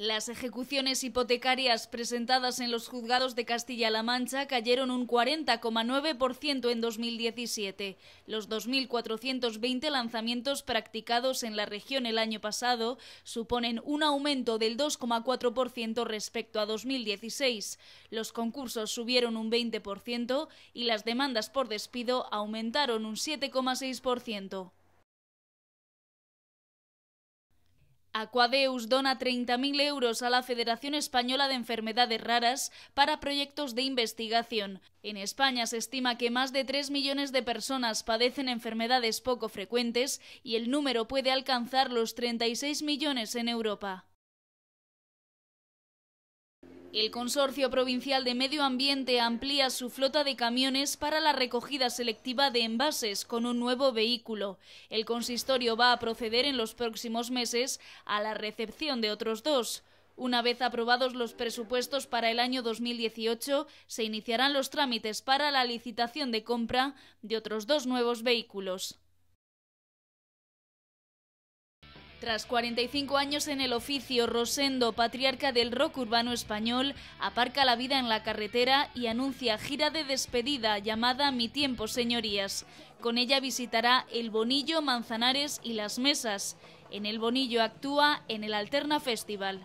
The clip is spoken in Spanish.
Las ejecuciones hipotecarias presentadas en los juzgados de Castilla-La Mancha cayeron un 40,9% en 2017. Los 2.420 lanzamientos practicados en la región el año pasado suponen un aumento del 2,4% respecto a 2016. Los concursos subieron un 20% y las demandas por despido aumentaron un 7,6%. Aquadeus dona 30.000 euros a la Federación Española de Enfermedades Raras para proyectos de investigación. En España se estima que más de 3 millones de personas padecen enfermedades poco frecuentes y el número puede alcanzar los 36 millones en Europa. El Consorcio Provincial de Medio Ambiente amplía su flota de camiones para la recogida selectiva de envases con un nuevo vehículo. El consistorio va a proceder en los próximos meses a la recepción de otros dos. Una vez aprobados los presupuestos para el año 2018, se iniciarán los trámites para la licitación de compra de otros dos nuevos vehículos. Tras 45 años en el oficio, Rosendo, patriarca del rock urbano español, aparca la vida en la carretera y anuncia gira de despedida llamada Mi Tiempo, señorías. Con ella visitará El Bonillo, Manzanares y Las Mesas. En El Bonillo actúa en el Alterna Festival.